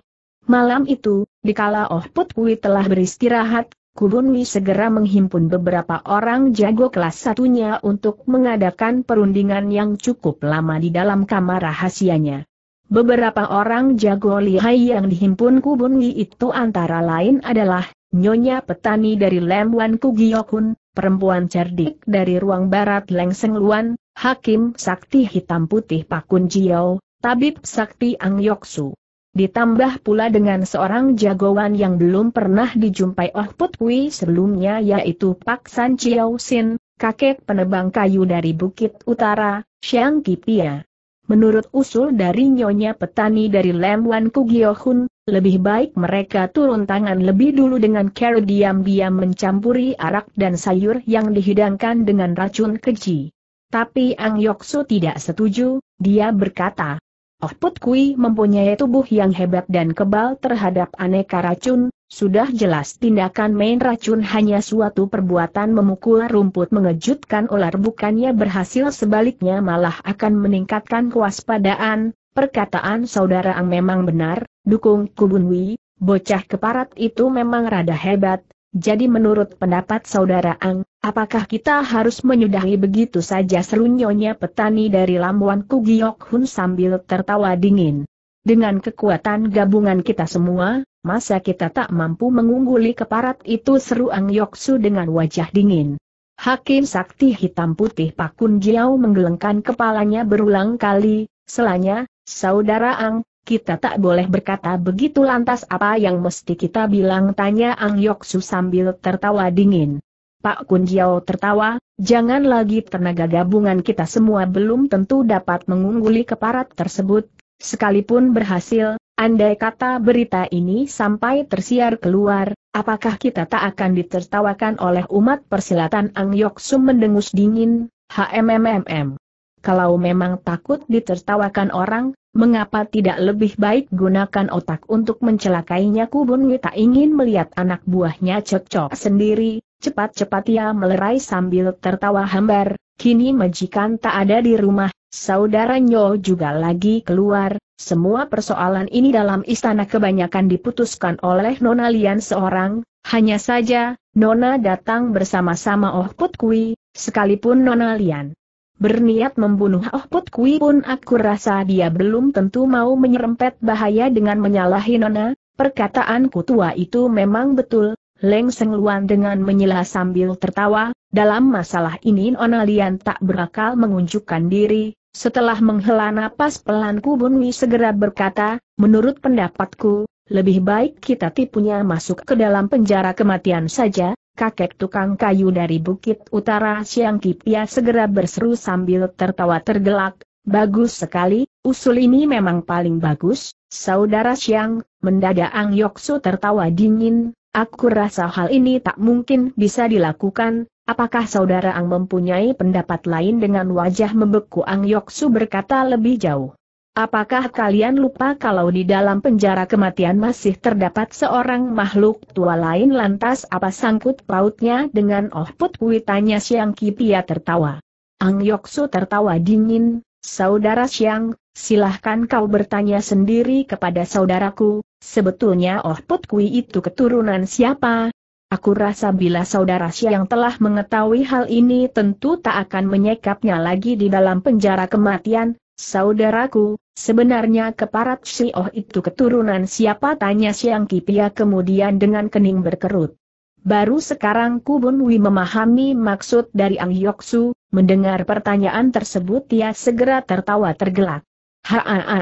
Malam itu, dikala Oh Put telah beristirahat, Kubun segera menghimpun beberapa orang jago kelas satunya untuk mengadakan perundingan yang cukup lama di dalam kamar rahasianya. Beberapa orang jago lihai yang dihimpun Kubunwi itu antara lain adalah Nyonya petani dari Lemwan Kugiyokun, perempuan cerdik dari ruang barat Lengseng Luan, Hakim Sakti Hitam Putih Pakun Jiao, Tabib Sakti Ang Yoksu. Ditambah pula dengan seorang jagoan yang belum pernah dijumpai Oh Put Kui sebelumnya yaitu Pak San Chiao Sin, kakek penebang kayu dari Bukit Utara, Xiang Kipia. Menurut usul dari Nyonya Petani dari Lem Wan Kugiohun, lebih baik mereka turun tangan lebih dulu dengan cara diam-diam mencampuri arak dan sayur yang dihidangkan dengan racun keji. Tapi Ang Yoksu tidak setuju, dia berkata, Oh Put Kui mempunyai tubuh yang hebat dan kebal terhadap aneka racun, sudah jelas tindakan main racun hanya suatu perbuatan memukul rumput mengejutkan ular bukannya berhasil sebaliknya malah akan meningkatkan kewaspadaan, perkataan saudara Ang memang benar, dukung Wi, bocah keparat itu memang rada hebat, jadi menurut pendapat saudara Ang, apakah kita harus menyudahi begitu saja serunyonya petani dari Lamuan Kugiok Hun sambil tertawa dingin. Dengan kekuatan gabungan kita semua, masa kita tak mampu mengungguli keparat itu seru Ang Yoksu dengan wajah dingin. Hakim sakti hitam putih Pakun Jiao menggelengkan kepalanya berulang kali, selanya, Saudara Ang, kita tak boleh berkata begitu lantas apa yang mesti kita bilang tanya Ang Yoksu sambil tertawa dingin. Pak Kun Jiao tertawa, jangan lagi tenaga gabungan kita semua belum tentu dapat mengungguli keparat tersebut, Sekalipun berhasil, andai kata berita ini sampai tersiar keluar, apakah kita tak akan ditertawakan oleh umat persilatan Ang Yok Sum mendengus dingin, HMMMM. Kalau memang takut ditertawakan orang, mengapa tidak lebih baik gunakan otak untuk mencelakainya Kubun tak ingin melihat anak buahnya cekcok sendiri, cepat-cepat ia melerai sambil tertawa hambar, kini majikan tak ada di rumah, Saudara Nyo juga lagi keluar, semua persoalan ini dalam istana kebanyakan diputuskan oleh Nona Lian seorang, hanya saja, Nona datang bersama-sama Oh Put Kui, sekalipun Nona Lian berniat membunuh Oh Put Kui pun aku rasa dia belum tentu mau menyerempet bahaya dengan menyalahi Nona, Perkataan tua itu memang betul, Leng Seng Luan dengan menyela sambil tertawa, dalam masalah ini Nona Lian tak berakal mengunjukkan diri, setelah menghela napas pelan Kubunwi segera berkata, menurut pendapatku, lebih baik kita tipunya masuk ke dalam penjara kematian saja, kakek tukang kayu dari Bukit Utara Siang Kipia segera berseru sambil tertawa tergelak, bagus sekali, usul ini memang paling bagus, saudara Siang, mendadak Ang Yoksu tertawa dingin, aku rasa hal ini tak mungkin bisa dilakukan, Apakah saudara Ang mempunyai pendapat lain dengan wajah membeku Ang Yoksu berkata lebih jauh? Apakah kalian lupa kalau di dalam penjara kematian masih terdapat seorang makhluk tua lain lantas apa sangkut pautnya dengan Oh Put Kui tanya Siang Kipia tertawa. Ang Yoksu tertawa dingin, saudara Siang, silahkan kau bertanya sendiri kepada saudaraku, sebetulnya Oh Put Kui itu keturunan siapa, Aku rasa bila saudara yang telah mengetahui hal ini tentu tak akan menyekapnya lagi di dalam penjara kematian, saudaraku, sebenarnya keparat Oh itu keturunan siapa tanya Siang Kipia ya kemudian dengan kening berkerut. Baru sekarang Kubunwi memahami maksud dari Ang Yoksu, mendengar pertanyaan tersebut ia segera tertawa tergelak. ha ha ha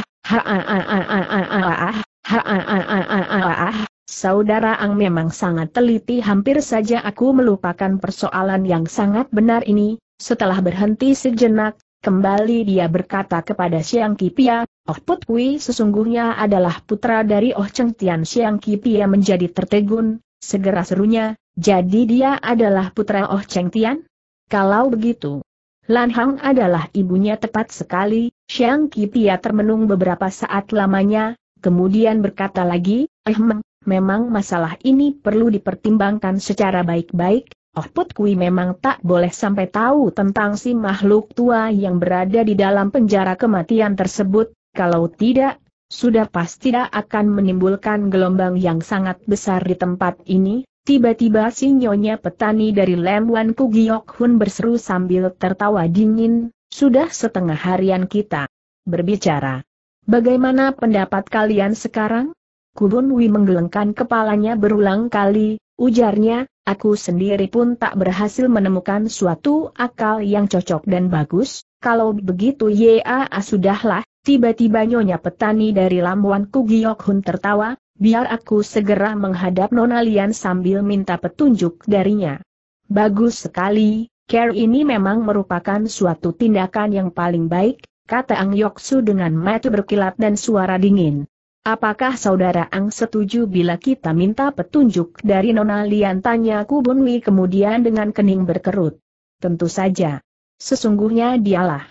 ha ha ha ha ha ha ha ha Saudara Ang memang sangat teliti hampir saja aku melupakan persoalan yang sangat benar ini, setelah berhenti sejenak, kembali dia berkata kepada Siang Kipia, Oh Put sesungguhnya adalah putra dari Oh Cheng Tian Siang Kipia menjadi tertegun, segera serunya, jadi dia adalah putra Oh Cheng Tian? Kalau begitu, Lan Hang adalah ibunya tepat sekali, Siang Kipia termenung beberapa saat lamanya, kemudian berkata lagi, Eh Meng memang masalah ini perlu dipertimbangkan secara baik-baik, Oh Put Kui memang tak boleh sampai tahu tentang si makhluk tua yang berada di dalam penjara kematian tersebut, kalau tidak, sudah pasti tidak akan menimbulkan gelombang yang sangat besar di tempat ini. Tiba-tiba si nyonya petani dari Lem Wan Kugiok Hun berseru sambil tertawa dingin, sudah setengah harian kita berbicara. Bagaimana pendapat kalian sekarang? Kurun Wi menggelengkan kepalanya berulang kali, ujarnya, aku sendiri pun tak berhasil menemukan suatu akal yang cocok dan bagus, kalau begitu ya sudahlah, tiba-tiba Nyonya Petani dari Lamuan Kugiyok Hun tertawa, biar aku segera menghadap Nona Lian sambil minta petunjuk darinya. Bagus sekali, care ini memang merupakan suatu tindakan yang paling baik, kata Ang Yoksu dengan mata berkilat dan suara dingin. Apakah saudara Ang setuju bila kita minta petunjuk dari Nona Lian? Tanya Kubunwi kemudian dengan kening berkerut. Tentu saja. Sesungguhnya dialah.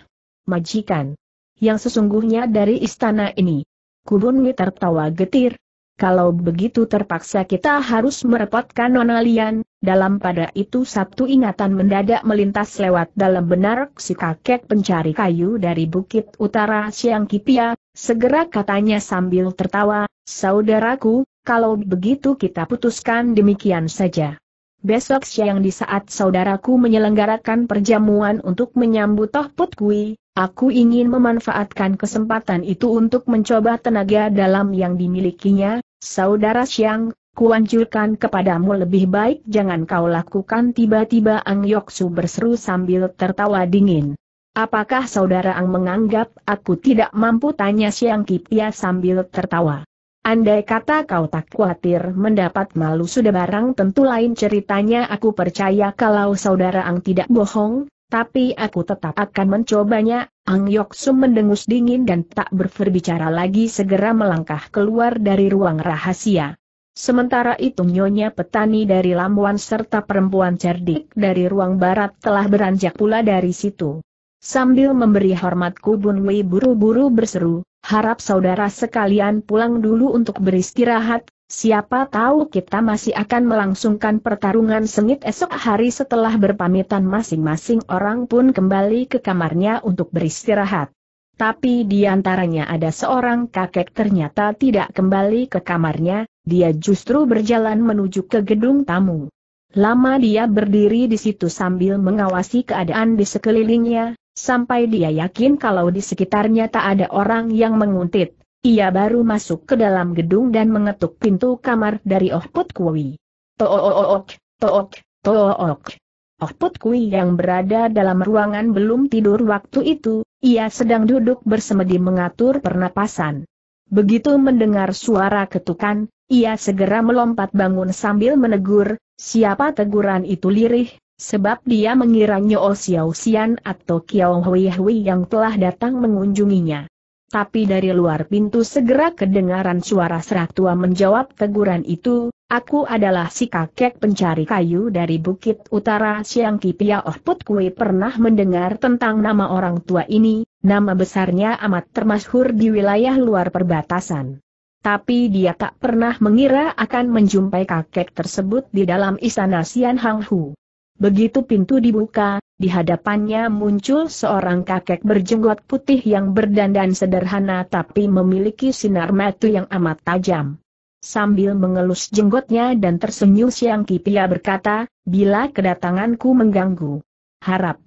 Majikan. Yang sesungguhnya dari istana ini. Kubunwi tertawa getir, kalau begitu terpaksa kita harus merepotkan Nona Lian, dalam pada itu satu ingatan mendadak melintas lewat dalam benar si kakek pencari kayu dari bukit utara Siang Kipia, segera katanya sambil tertawa, saudaraku, kalau begitu kita putuskan demikian saja. Besok siang di saat saudaraku menyelenggarakan perjamuan untuk menyambut Toh Put Kui, aku ingin memanfaatkan kesempatan itu untuk mencoba tenaga dalam yang dimilikinya, Saudara Siang, kuanjurkan kepadamu lebih baik jangan kau lakukan tiba-tiba Ang Yoksu berseru sambil tertawa dingin. Apakah saudara Ang menganggap aku tidak mampu tanya Siang Kipia sambil tertawa? Andai kata kau tak khawatir mendapat malu sudah barang tentu lain ceritanya aku percaya kalau saudara Ang tidak bohong, tapi aku tetap akan mencobanya. Ang Yok Sum mendengus dingin dan tak berbicara lagi segera melangkah keluar dari ruang rahasia. Sementara itu Nyonya Petani dari Lamuan serta perempuan cerdik dari ruang barat telah beranjak pula dari situ. Sambil memberi hormat Kubun Wei buru-buru berseru, harap saudara sekalian pulang dulu untuk beristirahat, Siapa tahu kita masih akan melangsungkan pertarungan sengit esok hari setelah berpamitan masing-masing orang pun kembali ke kamarnya untuk beristirahat. Tapi di antaranya ada seorang kakek ternyata tidak kembali ke kamarnya, dia justru berjalan menuju ke gedung tamu. Lama dia berdiri di situ sambil mengawasi keadaan di sekelilingnya, sampai dia yakin kalau di sekitarnya tak ada orang yang menguntit. Ia baru masuk ke dalam gedung dan mengetuk pintu kamar dari Oh Put Kui. Took, took, took. Oh Put Kui yang berada dalam ruangan belum tidur waktu itu, ia sedang duduk bersemedi mengatur pernapasan. Begitu mendengar suara ketukan, ia segera melompat bangun sambil menegur, siapa teguran itu lirih, sebab dia mengira Nyo Xiao Xian atau Kiao Hui Hui yang telah datang mengunjunginya. Tapi dari luar pintu segera kedengaran suara serak tua menjawab teguran itu, aku adalah si kakek pencari kayu dari Bukit Utara Siang Kipia Oh Put Kui pernah mendengar tentang nama orang tua ini, nama besarnya amat termasyhur di wilayah luar perbatasan. Tapi dia tak pernah mengira akan menjumpai kakek tersebut di dalam istana Sian Hang Hu. Begitu pintu dibuka, di hadapannya muncul seorang kakek berjenggot putih yang berdandan sederhana tapi memiliki sinar mata yang amat tajam. Sambil mengelus jenggotnya dan tersenyum siang kipia berkata, bila kedatanganku mengganggu. Harap.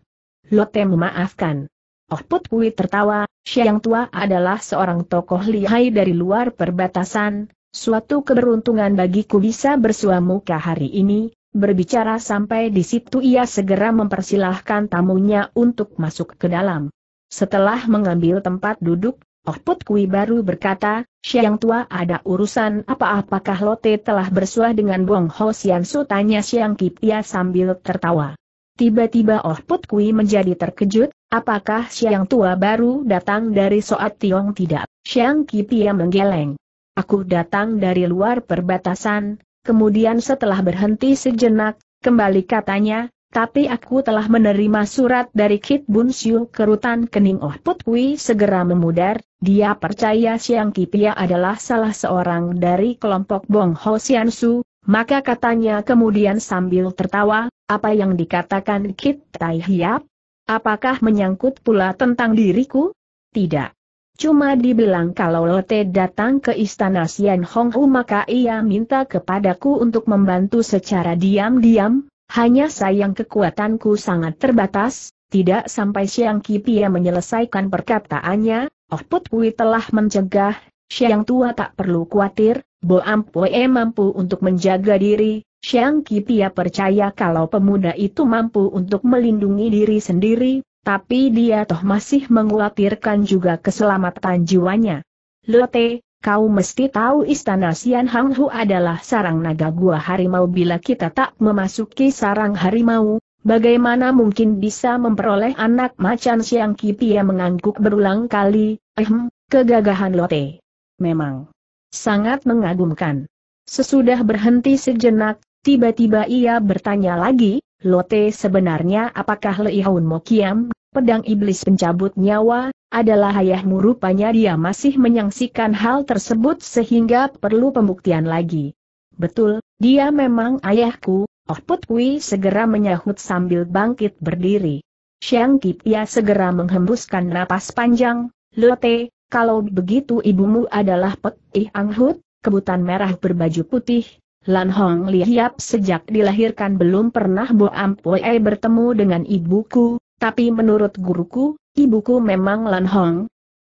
Lote memaafkan. Oh Put Kui tertawa, Siang Tua adalah seorang tokoh lihai dari luar perbatasan, suatu keberuntungan bagiku bisa bersuamuka hari ini, Berbicara sampai di situ ia segera mempersilahkan tamunya untuk masuk ke dalam. Setelah mengambil tempat duduk, Oh Put Kui baru berkata, Siang tua ada urusan apa apakah Lote telah bersuah dengan Bong Ho Sian Su tanya Siang Kipia sambil tertawa. Tiba-tiba Oh Put Kui menjadi terkejut, apakah Siang tua baru datang dari Soat Tiong tidak? Siang Kipia menggeleng. Aku datang dari luar perbatasan, Kemudian setelah berhenti sejenak, kembali katanya, tapi aku telah menerima surat dari Kit Bun Siu kerutan kening Oh Put Kui segera memudar, dia percaya Siang Kipia adalah salah seorang dari kelompok Bong Ho Sian Su, maka katanya kemudian sambil tertawa, apa yang dikatakan Kit Tai Hiap? Apakah menyangkut pula tentang diriku? Tidak. Cuma dibilang kalau Lete datang ke istana Sian Hong Hu maka ia minta kepadaku untuk membantu secara diam-diam, hanya sayang kekuatanku sangat terbatas, tidak sampai Siang Kipia menyelesaikan perkataannya, Oh Put Kui telah mencegah, Siang Tua tak perlu khawatir, Bo Ampue mampu untuk menjaga diri, Siang Kipia percaya kalau pemuda itu mampu untuk melindungi diri sendiri, tapi dia toh masih mengkhawatirkan juga keselamatan jiwanya. Lote, kau mesti tahu istana Sian Hang Hu adalah sarang naga gua harimau bila kita tak memasuki sarang harimau, bagaimana mungkin bisa memperoleh anak macan siang kipia mengangguk berulang kali, ehm, kegagahan Lote. Memang sangat mengagumkan. Sesudah berhenti sejenak, tiba-tiba ia bertanya lagi, Lote sebenarnya apakah Leihun Mokiam, pedang iblis pencabut nyawa, adalah ayahmu rupanya dia masih menyaksikan hal tersebut sehingga perlu pembuktian lagi. Betul, dia memang ayahku, Oh Put Kui segera menyahut sambil bangkit berdiri. Xiang ia segera menghembuskan napas panjang, Lote, kalau begitu ibumu adalah Pek Ih hut, kebutan merah berbaju putih, Lan Hong Li sejak dilahirkan belum pernah Bo Poe bertemu dengan ibuku, tapi menurut guruku, ibuku memang Lan Hong.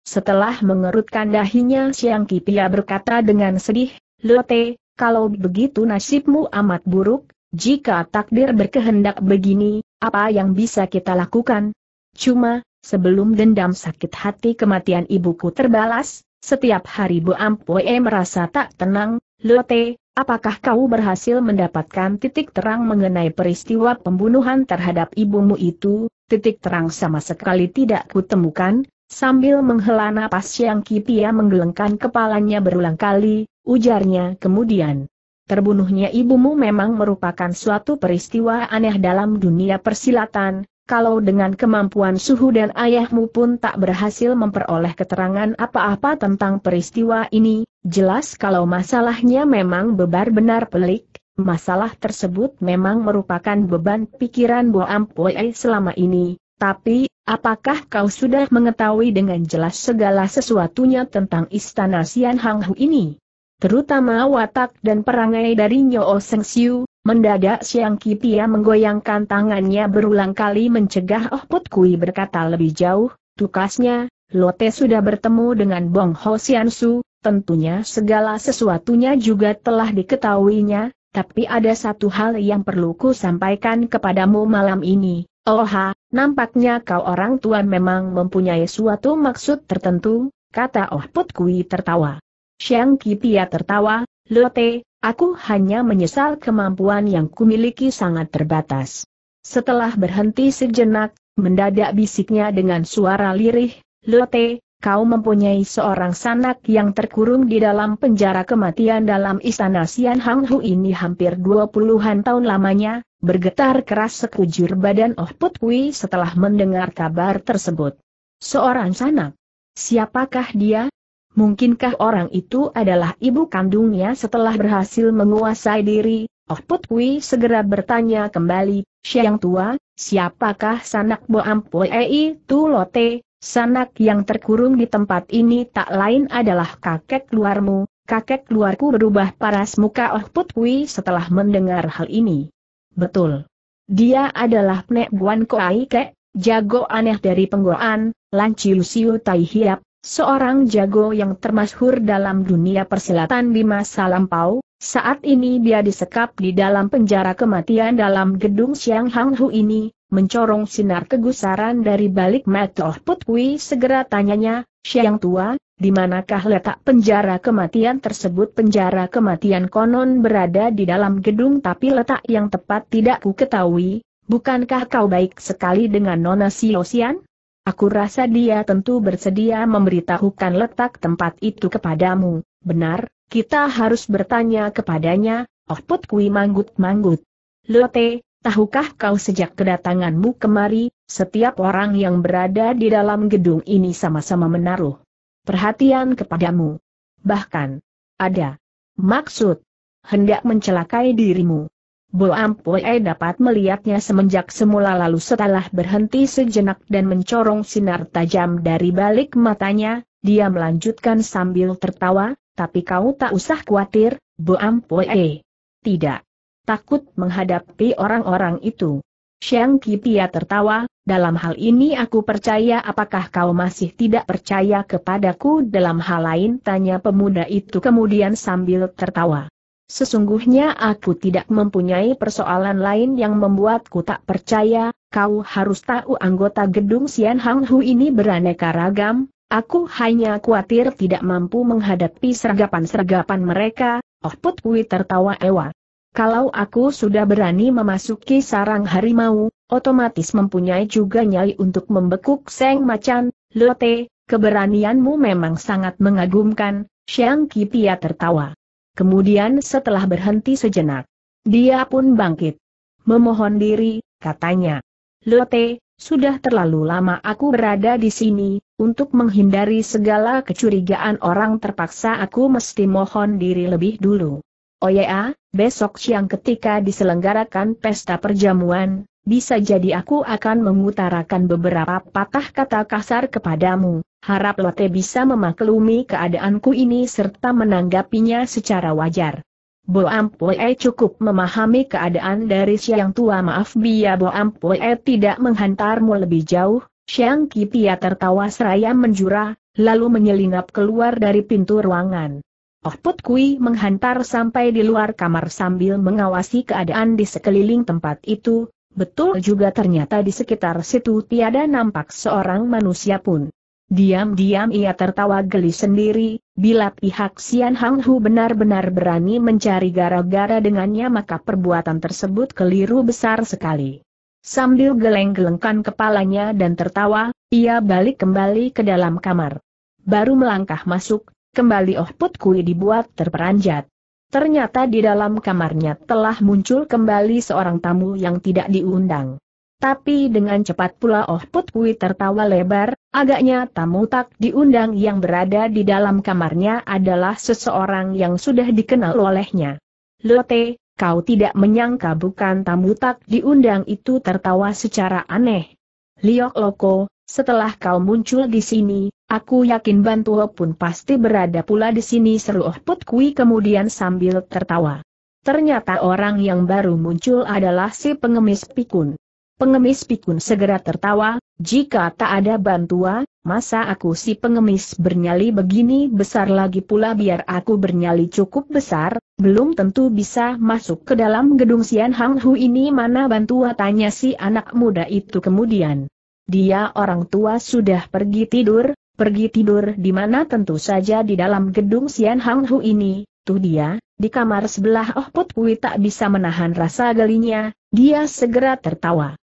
Setelah mengerutkan dahinya Siang Kipia berkata dengan sedih, Lote, kalau begitu nasibmu amat buruk, jika takdir berkehendak begini, apa yang bisa kita lakukan? Cuma, sebelum dendam sakit hati kematian ibuku terbalas, setiap hari Bu Poe merasa tak tenang, Lote, Apakah kau berhasil mendapatkan titik terang mengenai peristiwa pembunuhan terhadap ibumu itu? Titik terang sama sekali tidak kutemukan, sambil menghela napas Yang Kipia menggelengkan kepalanya berulang kali, ujarnya kemudian. Terbunuhnya ibumu memang merupakan suatu peristiwa aneh dalam dunia persilatan, kalau dengan kemampuan suhu dan ayahmu pun tak berhasil memperoleh keterangan apa-apa tentang peristiwa ini, jelas kalau masalahnya memang bebar benar pelik, masalah tersebut memang merupakan beban pikiran Bo Ampoe selama ini, tapi, apakah kau sudah mengetahui dengan jelas segala sesuatunya tentang istana Sian Hang Hu ini? Terutama watak dan perangai dari Nyo Seng Siu, Mendadak Siang Kipia menggoyangkan tangannya berulang kali mencegah Oh Put Kui berkata lebih jauh, tukasnya, Lote sudah bertemu dengan Bong Ho Sian Su, tentunya segala sesuatunya juga telah diketahuinya, tapi ada satu hal yang perlu ku sampaikan kepadamu malam ini. Oha, oh nampaknya kau orang tua memang mempunyai suatu maksud tertentu, kata Oh Put Kui tertawa. Siang Kipia tertawa, Lote, Aku hanya menyesal kemampuan yang kumiliki sangat terbatas. Setelah berhenti sejenak, mendadak bisiknya dengan suara lirih, Lote, kau mempunyai seorang sanak yang terkurung di dalam penjara kematian dalam istana Sian Hang Hu ini hampir dua puluhan tahun lamanya, bergetar keras sekujur badan Oh Put Kui setelah mendengar kabar tersebut. Seorang sanak? Siapakah dia? Mungkinkah orang itu adalah ibu kandungnya setelah berhasil menguasai diri? Oh Put segera bertanya kembali, Siang tua, siapakah sanak Boampue itu Lote? Sanak yang terkurung di tempat ini tak lain adalah kakek luarmu, kakek luarku berubah paras muka Oh Put setelah mendengar hal ini. Betul. Dia adalah Pnek Buan Koai Kek, jago aneh dari penggoan, Lan Siu Tai Hiap, Seorang jago yang termasyhur dalam dunia persilatan di masa lampau, saat ini dia disekap di dalam penjara kematian dalam gedung Siang Hang Hu ini, mencorong sinar kegusaran dari balik metoh Putwi segera tanyanya, Siang Tua, di manakah letak penjara kematian tersebut? Penjara kematian konon berada di dalam gedung tapi letak yang tepat tidak ku ketahui, bukankah kau baik sekali dengan Nona Siosian? Aku rasa dia tentu bersedia memberitahukan letak tempat itu kepadamu. Benar, kita harus bertanya kepadanya, Oh Put Kui manggut-manggut. Lote, tahukah kau sejak kedatanganmu kemari, setiap orang yang berada di dalam gedung ini sama-sama menaruh perhatian kepadamu. Bahkan, ada maksud hendak mencelakai dirimu. Bo Ampue dapat melihatnya semenjak semula lalu setelah berhenti sejenak dan mencorong sinar tajam dari balik matanya, dia melanjutkan sambil tertawa, tapi kau tak usah khawatir, Bo Ampue. Tidak. Takut menghadapi orang-orang itu. Xiang Kipia tertawa, dalam hal ini aku percaya apakah kau masih tidak percaya kepadaku dalam hal lain tanya pemuda itu kemudian sambil tertawa. Sesungguhnya aku tidak mempunyai persoalan lain yang membuatku tak percaya, kau harus tahu anggota gedung Sian Hang Hu ini beraneka ragam, aku hanya khawatir tidak mampu menghadapi sergapan-sergapan mereka, Oh Put Kui tertawa ewa. Kalau aku sudah berani memasuki sarang harimau, otomatis mempunyai juga nyali untuk membekuk seng macan, lote, keberanianmu memang sangat mengagumkan, Xiang Kipia tertawa. Kemudian setelah berhenti sejenak, dia pun bangkit. Memohon diri, katanya. Lote, sudah terlalu lama aku berada di sini, untuk menghindari segala kecurigaan orang terpaksa aku mesti mohon diri lebih dulu. Oh ya, besok siang ketika diselenggarakan pesta perjamuan, bisa jadi aku akan mengutarakan beberapa patah kata kasar kepadamu, Harap Lote bisa memaklumi keadaanku ini serta menanggapinya secara wajar. Bo Ampue cukup memahami keadaan dari Siang Tua maaf biya Bo Ampue tidak menghantarmu lebih jauh, Siang Kipia tertawa seraya menjura, lalu menyelinap keluar dari pintu ruangan. Oh Put Kui menghantar sampai di luar kamar sambil mengawasi keadaan di sekeliling tempat itu, betul juga ternyata di sekitar situ tiada nampak seorang manusia pun. Diam-diam ia tertawa geli sendiri, bila pihak Xian Hang Hu benar-benar berani mencari gara-gara dengannya maka perbuatan tersebut keliru besar sekali. Sambil geleng-gelengkan kepalanya dan tertawa, ia balik kembali ke dalam kamar. Baru melangkah masuk, kembali Oh Put Kui dibuat terperanjat. Ternyata di dalam kamarnya telah muncul kembali seorang tamu yang tidak diundang. Tapi dengan cepat pula Oh Put Kui tertawa lebar, agaknya tamu tak diundang yang berada di dalam kamarnya adalah seseorang yang sudah dikenal olehnya. Lote, kau tidak menyangka bukan tamu tak diundang itu tertawa secara aneh. Liok Loko, setelah kau muncul di sini, aku yakin bantu pun pasti berada pula di sini seru Oh Put Kui kemudian sambil tertawa. Ternyata orang yang baru muncul adalah si pengemis pikun. Pengemis pikun segera tertawa, jika tak ada bantuan, masa aku si pengemis bernyali begini besar lagi pula biar aku bernyali cukup besar, belum tentu bisa masuk ke dalam gedung Sian Hang Hu ini mana bantuan tanya si anak muda itu kemudian. Dia orang tua sudah pergi tidur, pergi tidur di mana tentu saja di dalam gedung Sian Hang Hu ini, tuh dia, di kamar sebelah Oh Put Kui tak bisa menahan rasa gelinya, dia segera tertawa.